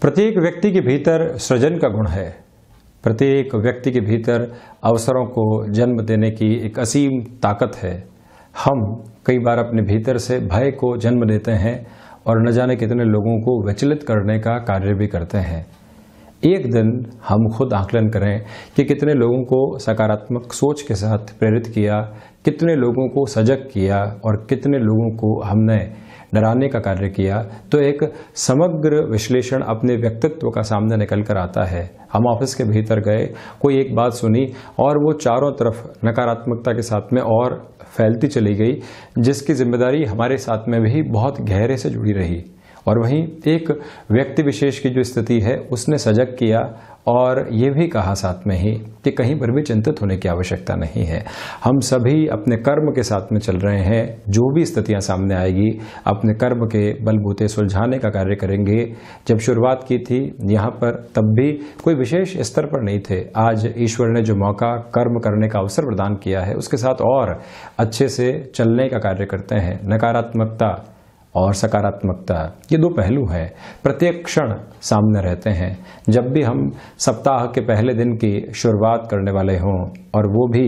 प्रत्येक व्यक्ति के भीतर सृजन का गुण है प्रत्येक व्यक्ति के भीतर अवसरों को जन्म देने की एक असीम ताकत है हम कई बार अपने भीतर से भय को जन्म देते हैं और न जाने कितने लोगों को विचलित करने का कार्य भी करते हैं एक दिन हम खुद आकलन करें कि कितने लोगों को सकारात्मक सोच के साथ प्रेरित किया कितने लोगों को सजग किया और कितने लोगों को हमने डराने का कार्य किया तो एक समग्र विश्लेषण अपने व्यक्तित्व का सामने निकल कर आता है हम ऑफिस के भीतर गए कोई एक बात सुनी और वो चारों तरफ नकारात्मकता के साथ में और फैलती चली गई जिसकी जिम्मेदारी हमारे साथ में भी बहुत गहरे से जुड़ी रही और वहीं एक व्यक्ति विशेष की जो स्थिति है उसने सजग किया और ये भी कहा साथ में ही कि कहीं पर भी चिंतित होने की आवश्यकता नहीं है हम सभी अपने कर्म के साथ में चल रहे हैं जो भी स्थितियां सामने आएगी अपने कर्म के बलबूते सुलझाने का कार्य करेंगे जब शुरुआत की थी यहाँ पर तब भी कोई विशेष स्तर पर नहीं थे आज ईश्वर ने जो मौका कर्म करने का अवसर प्रदान किया है उसके साथ और अच्छे से चलने का कार्य करते हैं नकारात्मकता और सकारात्मकता ये दो पहलू हैं प्रत्येक क्षण सामने रहते हैं जब भी हम सप्ताह के पहले दिन की शुरुआत करने वाले हों और वो भी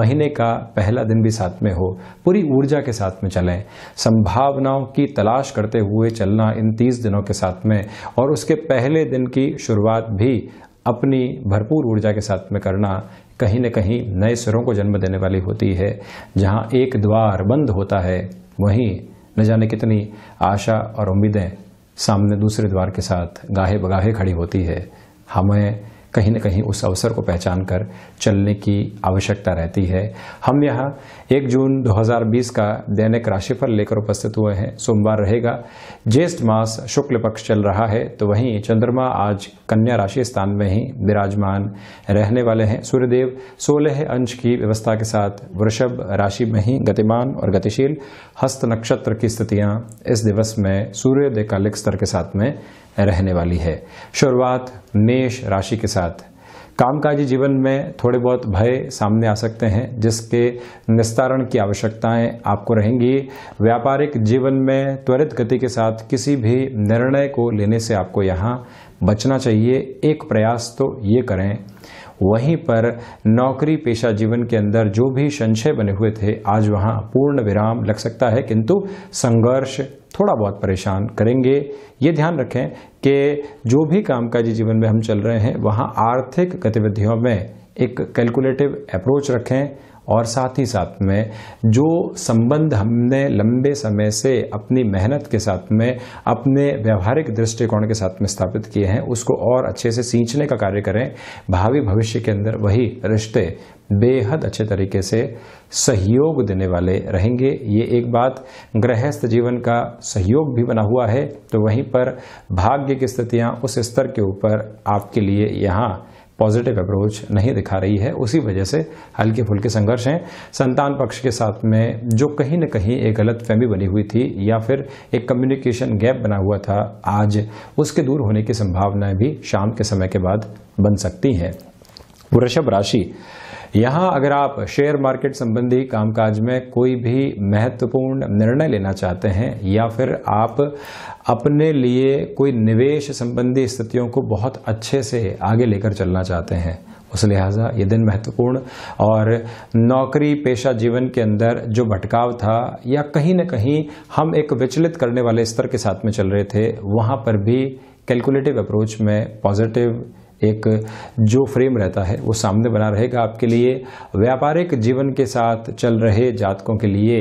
महीने का पहला दिन भी साथ में हो पूरी ऊर्जा के साथ में चलें संभावनाओं की तलाश करते हुए चलना इन तीस दिनों के साथ में और उसके पहले दिन की शुरुआत भी अपनी भरपूर ऊर्जा के साथ में करना कहीं न कहीं नए सुरों को जन्म देने वाली होती है जहाँ एक द्वार बंद होता है वहीं न जाने कितनी आशा और उम्मीदें सामने दूसरे द्वार के साथ गाहे बगाहे खड़ी होती है हमें कहीं ना कहीं उस अवसर को पहचान कर चलने की आवश्यकता रहती है हम यहाँ एक जून 2020 का दैनिक राशिफल लेकर उपस्थित हुए हैं सोमवार रहेगा ज्येष्ठ मास शुक्ल पक्ष चल रहा है तो वहीं चंद्रमा आज कन्या राशि स्थान में ही विराजमान रहने वाले हैं सूर्यदेव सोलह अंश की व्यवस्था के साथ वृषभ राशि में ही गतिमान और गतिशील हस्त नक्षत्र की स्थितियां इस दिवस में सूर्योदय कालिक स्तर के साथ में रहने वाली है शुरुआत मेष राशि के साथ कामकाजी जीवन में थोड़े बहुत भय सामने आ सकते हैं जिसके निस्तारण की आवश्यकताएं आपको रहेंगी व्यापारिक जीवन में त्वरित गति के साथ किसी भी निर्णय को लेने से आपको यहाँ बचना चाहिए एक प्रयास तो ये करें वहीं पर नौकरी पेशा जीवन के अंदर जो भी संशय बने हुए थे आज वहाँ पूर्ण विराम लग सकता है किंतु संघर्ष थोड़ा बहुत परेशान करेंगे ये ध्यान रखें कि जो भी कामकाजी जीवन में हम चल रहे हैं वहाँ आर्थिक गतिविधियों में एक कैलकुलेटिव अप्रोच रखें और साथ ही साथ में जो संबंध हमने लंबे समय से अपनी मेहनत के साथ में अपने व्यवहारिक दृष्टिकोण के साथ में स्थापित किए हैं उसको और अच्छे से सींचने का कार्य करें भावी भविष्य के अंदर वही रिश्ते बेहद अच्छे तरीके से सहयोग देने वाले रहेंगे ये एक बात गृहस्थ जीवन का सहयोग भी बना हुआ है तो वहीं पर भाग्य की स्थितियां उस स्तर के ऊपर आपके लिए यहाँ पॉजिटिव अप्रोच नहीं दिखा रही है उसी वजह से हल्के फुल्के संघर्ष हैं संतान पक्ष के साथ में जो कहीं न कहीं एक गलत फहमी बनी हुई थी या फिर एक कम्युनिकेशन गैप बना हुआ था आज उसके दूर होने की संभावनाएं भी शाम के समय के बाद बन सकती हैं वृषभ राशि यहाँ अगर आप शेयर मार्केट संबंधी कामकाज में कोई भी महत्वपूर्ण निर्णय लेना चाहते हैं या फिर आप अपने लिए कोई निवेश संबंधी स्थितियों को बहुत अच्छे से आगे लेकर चलना चाहते हैं उस लिहाजा ये दिन महत्वपूर्ण और नौकरी पेशा जीवन के अंदर जो भटकाव था या कहीं ना कहीं हम एक विचलित करने वाले स्तर के साथ में चल रहे थे वहाँ पर भी कैलकुलेटिव अप्रोच में पॉजिटिव एक जो फ्रेम रहता है वो सामने बना रहेगा आपके लिए व्यापारिक जीवन के साथ चल रहे जातकों के लिए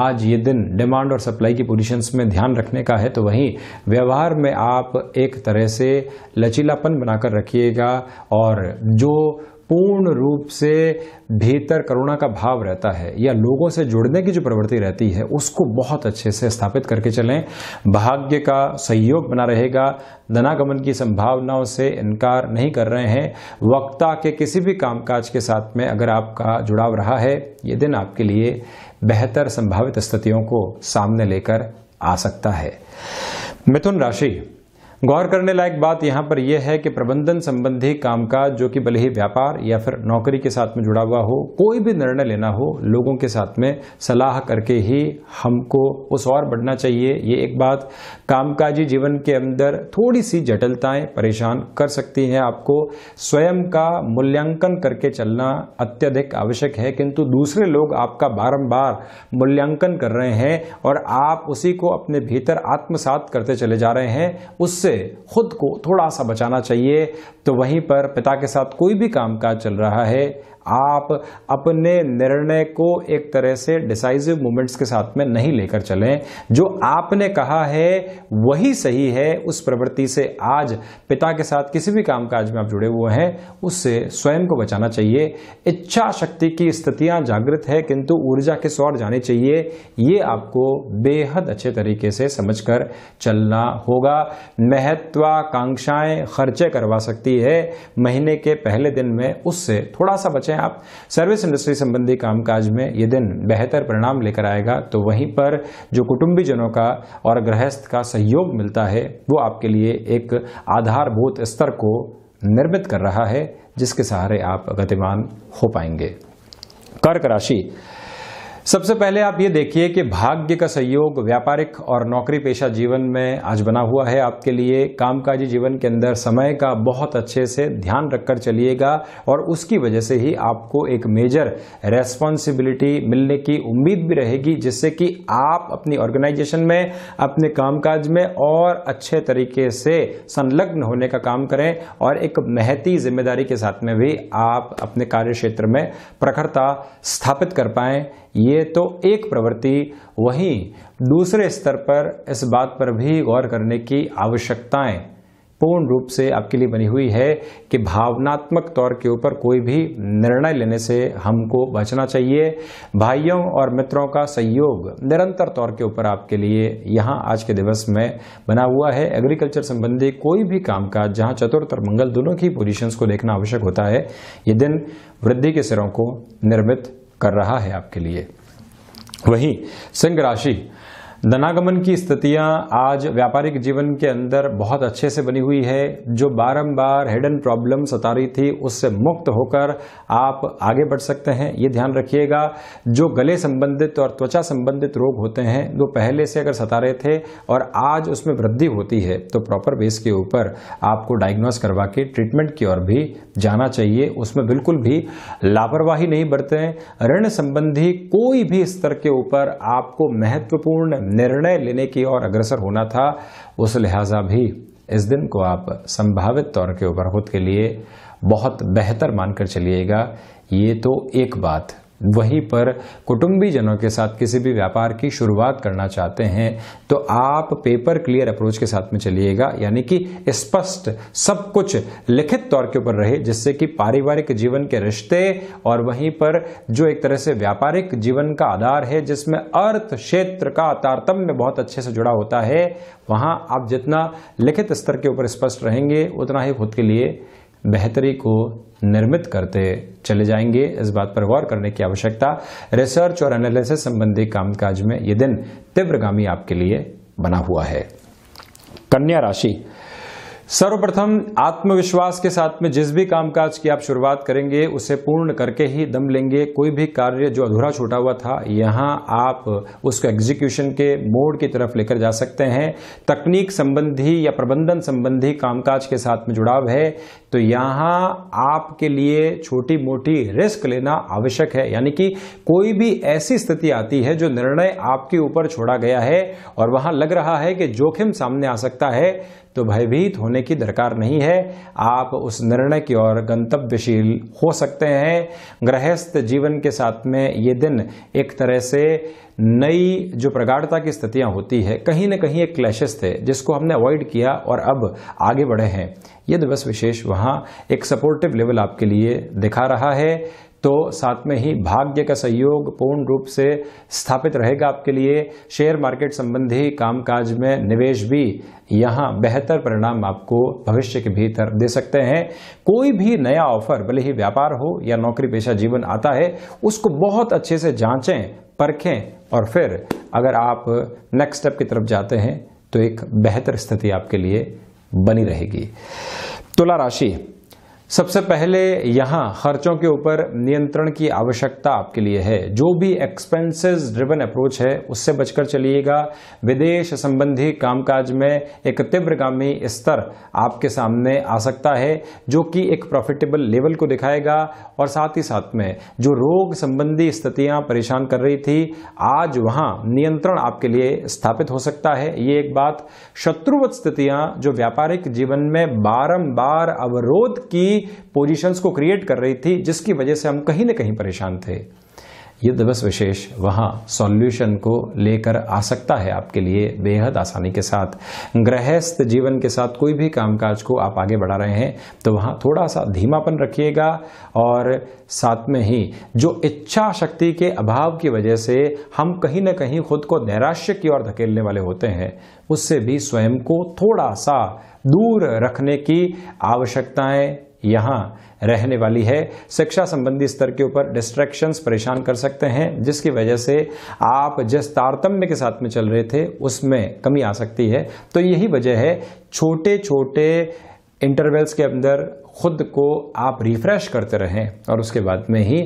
आज ये दिन डिमांड और सप्लाई की पोजीशंस में ध्यान रखने का है तो वहीं व्यवहार में आप एक तरह से लचीलापन बनाकर रखिएगा और जो पूर्ण रूप से भीतर करुणा का भाव रहता है या लोगों से जुड़ने की जो प्रवृत्ति रहती है उसको बहुत अच्छे से स्थापित करके चलें भाग्य का सहयोग बना रहेगा धनागमन की संभावनाओं से इनकार नहीं कर रहे हैं वक्ता के किसी भी कामकाज के साथ में अगर आपका जुड़ाव रहा है ये दिन आपके लिए बेहतर संभावित स्थितियों को सामने लेकर आ सकता है मिथुन राशि गौर करने लायक बात यहाँ पर यह है कि प्रबंधन संबंधी कामकाज जो कि भले ही व्यापार या फिर नौकरी के साथ में जुड़ा हुआ हो कोई भी निर्णय लेना हो लोगों के साथ में सलाह करके ही हमको उस और बढ़ना चाहिए ये एक बात कामकाजी जीवन के अंदर थोड़ी सी जटिलताएं परेशान कर सकती हैं आपको स्वयं का मूल्यांकन करके चलना अत्यधिक आवश्यक है किंतु दूसरे लोग आपका बारम्बार मूल्यांकन कर रहे हैं और आप उसी को अपने भीतर आत्मसात करते चले जा रहे हैं उससे उससे खुद को थोड़ा सा बचाना चाहिए तो वहीं पर पिता के साथ कोई भी कामकाज चल रहा है आप अपने निर्णय को एक तरह से डिसाइजिव मोमेंट्स के साथ में नहीं लेकर चलें जो आपने कहा है वही सही है उस प्रवृत्ति से आज पिता के साथ किसी भी कामकाज में आप जुड़े हुए हैं उससे स्वयं को बचाना चाहिए इच्छा शक्ति की स्थितियां जागृत है किंतु ऊर्जा के स्वर जानी चाहिए ये आपको बेहद अच्छे तरीके से समझकर चलना होगा महत्वाकांक्षाएं खर्चे करवा सकती है महीने के पहले दिन में उससे थोड़ा सा बचें आप सर्विस इंडस्ट्री संबंधी कामकाज में ये दिन बेहतर परिणाम लेकर आएगा तो वहीं पर जो कुटुंबीजनों का और गृहस्थ का सहयोग मिलता है वो आपके लिए एक आधारभूत स्तर को निर्मित कर रहा है जिसके सहारे आप गतिमान हो पाएंगे कर्क राशि सबसे पहले आप ये देखिए कि भाग्य का सहयोग व्यापारिक और नौकरी पेशा जीवन में आज बना हुआ है आपके लिए कामकाजी जीवन के अंदर समय का बहुत अच्छे से ध्यान रखकर चलिएगा और उसकी वजह से ही आपको एक मेजर रेस्पॉन्सिबिलिटी मिलने की उम्मीद भी रहेगी जिससे कि आप अपनी ऑर्गेनाइजेशन में अपने कामकाज में और अच्छे तरीके से संलग्न होने का काम करें और एक महती जिम्मेदारी के साथ में भी आप अपने कार्य क्षेत्र में प्रखरता स्थापित कर पाएं ये तो एक प्रवृत्ति वहीं दूसरे स्तर पर इस बात पर भी गौर करने की आवश्यकताएं पूर्ण रूप से आपके लिए बनी हुई है कि भावनात्मक तौर के ऊपर कोई भी निर्णय लेने से हमको बचना चाहिए भाइयों और मित्रों का सहयोग निरंतर तौर के ऊपर आपके लिए यहाँ आज के दिवस में बना हुआ है एग्रीकल्चर संबंधी कोई भी कामकाज जहाँ चतुर्थ और मंगल दोनों की पोजीशंस को देखना आवश्यक होता है ये दिन वृद्धि के सिरों को निर्मित कर रहा है आपके लिए वहीं सिंह राशि धनागमन की स्थितियां आज व्यापारिक जीवन के अंदर बहुत अच्छे से बनी हुई है जो बारंबार हिडन प्रॉब्लम सता रही थी उससे मुक्त होकर आप आगे बढ़ सकते हैं ये ध्यान रखिएगा जो गले संबंधित और त्वचा संबंधित रोग होते हैं वो पहले से अगर सता रहे थे और आज उसमें वृद्धि होती है तो प्रॉपर बेस के ऊपर आपको डायग्नोस करवा के ट्रीटमेंट की ओर भी जाना चाहिए उसमें बिल्कुल भी लापरवाही नहीं बरतें ऋण संबंधी कोई भी स्तर के ऊपर आपको महत्वपूर्ण निर्णय लेने की ओर अग्रसर होना था उस लिहाजा भी इस दिन को आप संभावित तौर के खुद के लिए बहुत बेहतर मानकर चलिएगा ये तो एक बात वहीं पर जनों के साथ किसी भी व्यापार की शुरुआत करना चाहते हैं तो आप पेपर क्लियर अप्रोच के साथ में चलिएगा यानी कि स्पष्ट सब कुछ लिखित तौर के ऊपर रहे जिससे कि पारिवारिक जीवन के रिश्ते और वहीं पर जो एक तरह से व्यापारिक जीवन का आधार है जिसमें अर्थ क्षेत्र का तारतम्य बहुत अच्छे से जुड़ा होता है वहां आप जितना लिखित स्तर के ऊपर स्पष्ट रहेंगे उतना ही खुद के लिए बेहतरी को निर्मित करते चले जाएंगे इस बात पर गौर करने की आवश्यकता रिसर्च और एनालिसिस संबंधी कामकाज में यह दिन तीव्रगामी आपके लिए बना हुआ है कन्या राशि सर्वप्रथम आत्मविश्वास के साथ में जिस भी कामकाज की आप शुरुआत करेंगे उसे पूर्ण करके ही दम लेंगे कोई भी कार्य जो अधूरा छूटा हुआ था यहाँ आप उसको एग्जीक्यूशन के मोड की तरफ लेकर जा सकते हैं तकनीक संबंधी या प्रबंधन संबंधी कामकाज के साथ में जुड़ाव है तो यहाँ आपके लिए छोटी मोटी रिस्क लेना आवश्यक है यानी कि कोई भी ऐसी स्थिति आती है जो निर्णय आपके ऊपर छोड़ा गया है और वहाँ लग रहा है कि जोखिम सामने आ सकता है तो भयभीत होने की दरकार नहीं है आप उस निर्णय की ओर गंतव्यशील हो सकते हैं गृहस्थ जीवन के साथ में ये दिन एक तरह से नई जो प्रगाढ़ता की स्थितियां होती है कहीं ना कहीं एक क्लैशेस थे जिसको हमने अवॉइड किया और अब आगे बढ़े हैं ये दिवस विशेष वहां एक सपोर्टिव लेवल आपके लिए दिखा रहा है तो साथ में ही भाग्य का सहयोग पूर्ण रूप से स्थापित रहेगा आपके लिए शेयर मार्केट संबंधी कामकाज में निवेश भी यहाँ बेहतर परिणाम आपको भविष्य के भीतर दे सकते हैं कोई भी नया ऑफर भले ही व्यापार हो या नौकरी पेशा जीवन आता है उसको बहुत अच्छे से जांचें परखें और फिर अगर आप नेक्स्ट स्टेप की तरफ जाते हैं तो एक बेहतर स्थिति आपके लिए बनी रहेगी तुला राशि सबसे पहले यहाँ खर्चों के ऊपर नियंत्रण की आवश्यकता आपके लिए है जो भी एक्सपेंसेस ड्रिवन अप्रोच है उससे बचकर चलिएगा विदेश संबंधी कामकाज में एक तीव्रगामी स्तर आपके सामने आ सकता है जो कि एक प्रॉफिटेबल लेवल को दिखाएगा और साथ ही साथ में जो रोग संबंधी स्थितियां परेशान कर रही थी आज वहाँ नियंत्रण आपके लिए स्थापित हो सकता है ये एक बात शत्रुवत स्थितियाँ जो व्यापारिक जीवन में बारम्बार अवरोध की ऐसी पोजीशंस को क्रिएट कर रही थी जिसकी वजह से हम कहीं ना कहीं परेशान थे ये दिवस विशेष वहाँ सॉल्यूशन को लेकर आ सकता है आपके लिए बेहद आसानी के साथ गृहस्थ जीवन के साथ कोई भी कामकाज को आप आगे बढ़ा रहे हैं तो वहाँ थोड़ा सा धीमापन रखिएगा और साथ में ही जो इच्छा शक्ति के अभाव की वजह से हम कहीं ना कहीं खुद को नैराश्य की ओर धकेलने वाले होते हैं उससे भी स्वयं को थोड़ा सा दूर रखने की आवश्यकताएं यहाँ रहने वाली है शिक्षा संबंधी स्तर के ऊपर डिस्ट्रैक्शंस परेशान कर सकते हैं जिसकी वजह से आप जिस तारतम्य के साथ में चल रहे थे उसमें कमी आ सकती है तो यही वजह है छोटे छोटे इंटरवल्स के अंदर खुद को आप रिफ्रेश करते रहें और उसके बाद में ही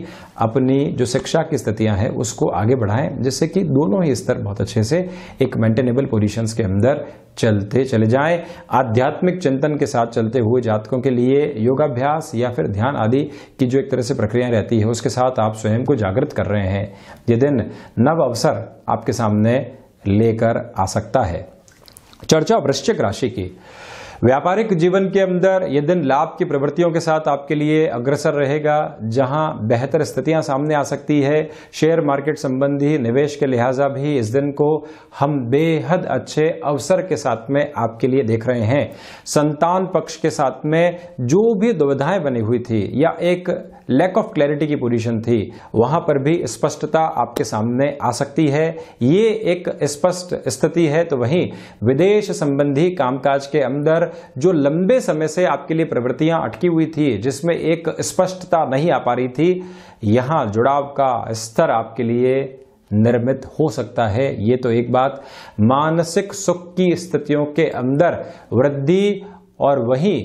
अपनी जो शिक्षा की स्थितियां हैं उसको आगे बढ़ाएं जिससे कि दोनों ही स्तर बहुत अच्छे से एक मेंटेनेबल पोजिशन के अंदर चलते चले जाएं आध्यात्मिक चिंतन के साथ चलते हुए जातकों के लिए योगाभ्यास या फिर ध्यान आदि की जो एक तरह से प्रक्रिया रहती है उसके साथ आप स्वयं को जागृत कर रहे हैं ये दिन नव अवसर आपके सामने लेकर आ सकता है चर्चा वृश्चिक राशि की व्यापारिक जीवन के अंदर ये दिन लाभ की प्रवृत्तियों के साथ आपके लिए अग्रसर रहेगा जहां बेहतर स्थितियां सामने आ सकती है शेयर मार्केट संबंधी निवेश के लिहाजा भी इस दिन को हम बेहद अच्छे अवसर के साथ में आपके लिए देख रहे हैं संतान पक्ष के साथ में जो भी दुविधाएं बनी हुई थी या एक लैक ऑफ क्लैरिटी की पोजिशन थी वहां पर भी स्पष्टता आपके सामने आ सकती है ये एक स्पष्ट स्थिति है तो वहीं विदेश संबंधी कामकाज के अंदर जो लंबे समय से आपके लिए प्रवृत्तियां अटकी हुई थी जिसमें एक स्पष्टता नहीं आ पा रही थी यहां जुड़ाव का स्तर आपके लिए निर्मित हो सकता है ये तो एक बात मानसिक सुख की स्थितियों के अंदर वृद्धि और वहीं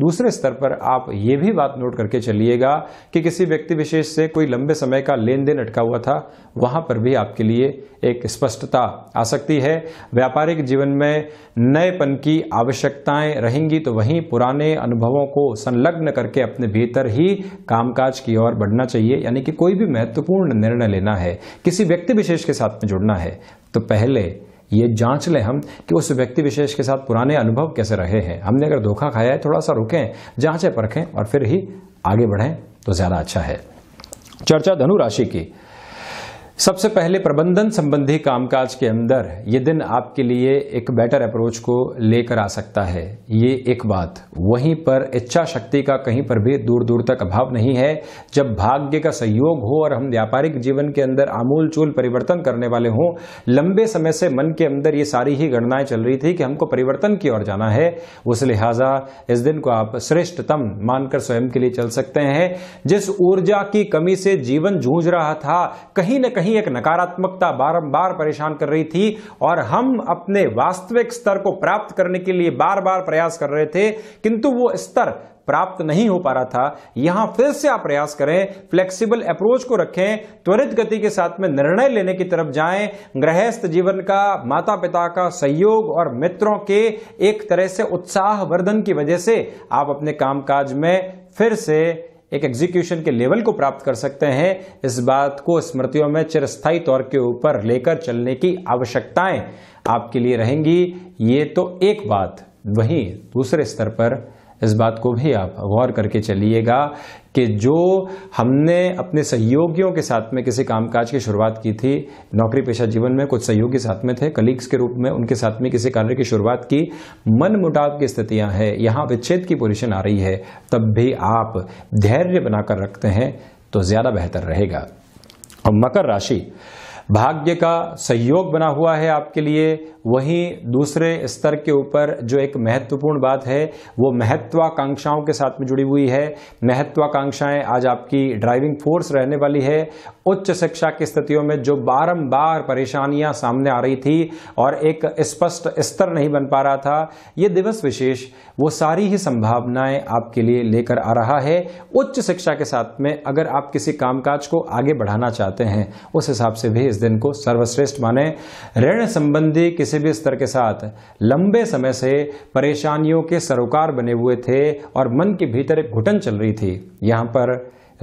दूसरे स्तर पर आप ये भी बात नोट करके चलिएगा कि किसी व्यक्ति विशेष से कोई लंबे समय का लेन देन अटका हुआ था वहां पर भी आपके लिए एक स्पष्टता आ सकती है व्यापारिक जीवन में नएपन की आवश्यकताएं रहेंगी तो वहीं पुराने अनुभवों को संलग्न करके अपने भीतर ही कामकाज की ओर बढ़ना चाहिए यानी कि कोई भी महत्वपूर्ण निर्णय लेना है किसी व्यक्ति विशेष के साथ में जुड़ना है तो पहले ये जांच लें हम कि उस व्यक्ति विशेष के साथ पुराने अनुभव कैसे रहे हैं हमने अगर धोखा खाया है थोड़ा सा रुकें जांचें परखें और फिर ही आगे बढ़ें तो ज़्यादा अच्छा है चर्चा धनु राशि की सबसे पहले प्रबंधन संबंधी कामकाज के अंदर ये दिन आपके लिए एक बेटर अप्रोच को लेकर आ सकता है ये एक बात वहीं पर इच्छा शक्ति का कहीं पर भी दूर दूर तक अभाव नहीं है जब भाग्य का सहयोग हो और हम व्यापारिक जीवन के अंदर आमूल चूल परिवर्तन करने वाले हों लंबे समय से मन के अंदर ये सारी ही गणनाएं चल रही थी कि हमको परिवर्तन की ओर जाना है उस लिहाजा इस दिन को आप श्रेष्ठतम मानकर स्वयं के लिए चल सकते हैं जिस ऊर्जा की कमी से जीवन जूझ रहा था कहीं ना कहीं ही एक नकारात्मकता बारंबार परेशान कर रही थी और हम अपने वास्तविक स्तर को प्राप्त करने के लिए बार बार प्रयास कर रहे थे किंतु वो स्तर प्राप्त नहीं हो पा रहा था यहां फिर से आप प्रयास करें फ्लेक्सिबल अप्रोच को रखें त्वरित गति के साथ में निर्णय लेने की तरफ जाएं गृहस्थ जीवन का माता पिता का सहयोग और मित्रों के एक तरह से उत्साहवर्धन की वजह से आप अपने कामकाज में फिर से एक एग्जीक्यूशन के लेवल को प्राप्त कर सकते हैं इस बात को स्मृतियों में चिरस्थायी तौर के ऊपर लेकर चलने की आवश्यकताएं आपके लिए रहेंगी ये तो एक बात वहीं दूसरे स्तर पर इस बात को भी आप गौर करके चलिएगा कि जो हमने अपने सहयोगियों के साथ में किसी कामकाज की शुरुआत की थी नौकरी पेशा जीवन में कुछ सहयोगी साथ में थे कलीग्स के रूप में उनके साथ में किसी कार्य की शुरुआत की मन मुटाव की स्थितियां हैं यहां विच्छेद की पोजिशन आ रही है तब भी आप धैर्य बनाकर रखते हैं तो ज़्यादा बेहतर रहेगा और मकर राशि भाग्य का सहयोग बना हुआ है आपके लिए वहीं दूसरे स्तर के ऊपर जो एक महत्वपूर्ण बात है वो महत्वाकांक्षाओं के साथ में जुड़ी हुई है महत्वाकांक्षाएं आज आपकी ड्राइविंग फोर्स रहने वाली है उच्च शिक्षा की स्थितियों में जो बारंबार परेशानियां सामने आ रही थी और एक स्पष्ट स्तर नहीं बन पा रहा था ये दिवस विशेष वो सारी ही संभावनाएं आपके लिए लेकर आ रहा है उच्च शिक्षा के साथ में अगर आप किसी कामकाज को आगे बढ़ाना चाहते हैं उस हिसाब से भी इस दिन को सर्वश्रेष्ठ माने ऋण संबंधी किसी भी स्तर के साथ लंबे समय से परेशानियों के सरोकार बने हुए थे और मन के भीतर एक घुटन चल रही थी यहां पर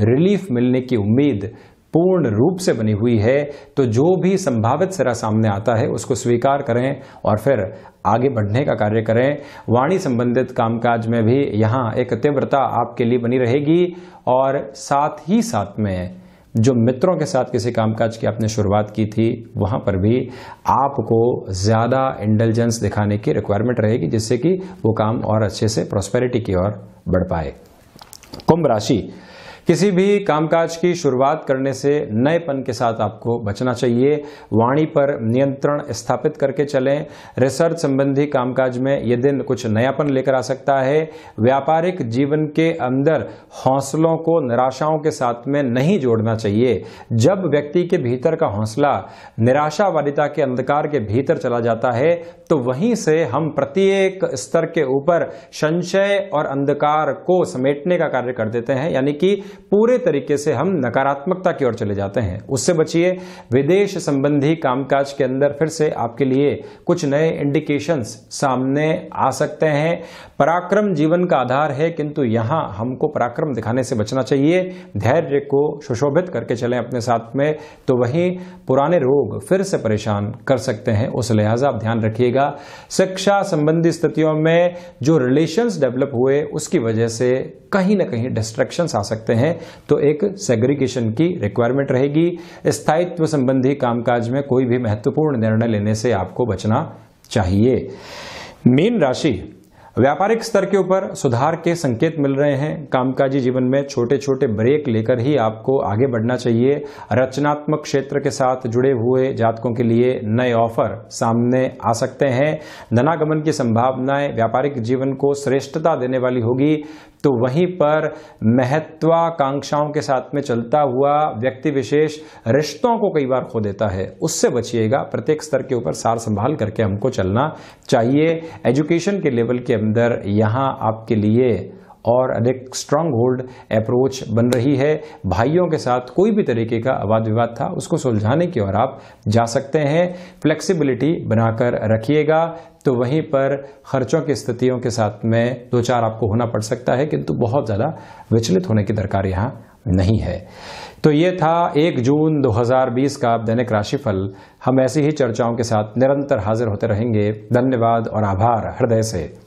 रिलीफ मिलने की उम्मीद पूर्ण रूप से बनी हुई है तो जो भी संभावित सिरा सामने आता है उसको स्वीकार करें और फिर आगे बढ़ने का कार्य करें वाणी संबंधित कामकाज में भी यहाँ एक तीव्रता आपके लिए बनी रहेगी और साथ ही साथ में जो मित्रों के साथ किसी कामकाज की आपने शुरुआत की थी वहाँ पर भी आपको ज़्यादा इंटेलिजेंस दिखाने की रिक्वायरमेंट रहेगी जिससे कि वो काम और अच्छे से प्रॉस्पेरिटी की ओर बढ़ पाए कुंभ राशि किसी भी कामकाज की शुरुआत करने से नएपन के साथ आपको बचना चाहिए वाणी पर नियंत्रण स्थापित करके चलें रिसर्च संबंधी कामकाज में ये दिन कुछ नयापन लेकर आ सकता है व्यापारिक जीवन के अंदर हौसलों को निराशाओं के साथ में नहीं जोड़ना चाहिए जब व्यक्ति के भीतर का हौसला निराशावादिता के अंधकार के भीतर चला जाता है तो वहीं से हम प्रत्येक स्तर के ऊपर संशय और अंधकार को समेटने का कार्य कर देते हैं यानी कि पूरे तरीके से हम नकारात्मकता की ओर चले जाते हैं उससे बचिए विदेश संबंधी कामकाज के अंदर फिर से आपके लिए कुछ नए इंडिकेशंस सामने आ सकते हैं पराक्रम जीवन का आधार है किंतु यहां हमको पराक्रम दिखाने से बचना चाहिए धैर्य को सुशोभित करके चले अपने साथ में तो वहीं पुराने रोग फिर से परेशान कर सकते हैं उस लिहाजा आप ध्यान रखिएगा शिक्षा संबंधी स्थितियों में जो रिलेशंस डेवलप हुए उसकी वजह से कहीं ना कहीं डिस्ट्रक्शंस आ सकते हैं है तो एक सेग्रीगेशन की रिक्वायरमेंट रहेगी स्थायित्व संबंधी कामकाज में कोई भी महत्वपूर्ण निर्णय लेने से आपको बचना चाहिए मीन राशि व्यापारिक स्तर के ऊपर सुधार के संकेत मिल रहे हैं कामकाजी जीवन में छोटे छोटे ब्रेक लेकर ही आपको आगे बढ़ना चाहिए रचनात्मक क्षेत्र के साथ जुड़े हुए जातकों के लिए नए ऑफर सामने आ सकते हैं धनागमन की संभावनाएं व्यापारिक जीवन को श्रेष्ठता देने वाली होगी तो वहीं पर महत्वाकांक्षाओं के साथ में चलता हुआ व्यक्ति विशेष रिश्तों को कई बार खो देता है उससे बचिएगा प्रत्येक स्तर के ऊपर सार संभाल करके हमको चलना चाहिए एजुकेशन के लेवल के अंदर यहाँ आपके लिए और अधिक स्ट्रांग होल्ड अप्रोच बन रही है भाइयों के साथ कोई भी तरीके का वाद विवाद था उसको सुलझाने की ओर आप जा सकते हैं फ्लेक्सिबिलिटी बनाकर रखिएगा तो वहीं पर खर्चों की स्थितियों के साथ में दो चार आपको होना पड़ सकता है किंतु बहुत ज़्यादा विचलित होने की दरकार यहाँ नहीं है तो ये था 1 जून 2020 का दैनिक राशिफल हम ऐसी ही चर्चाओं के साथ निरंतर हाजिर होते रहेंगे धन्यवाद और आभार हृदय से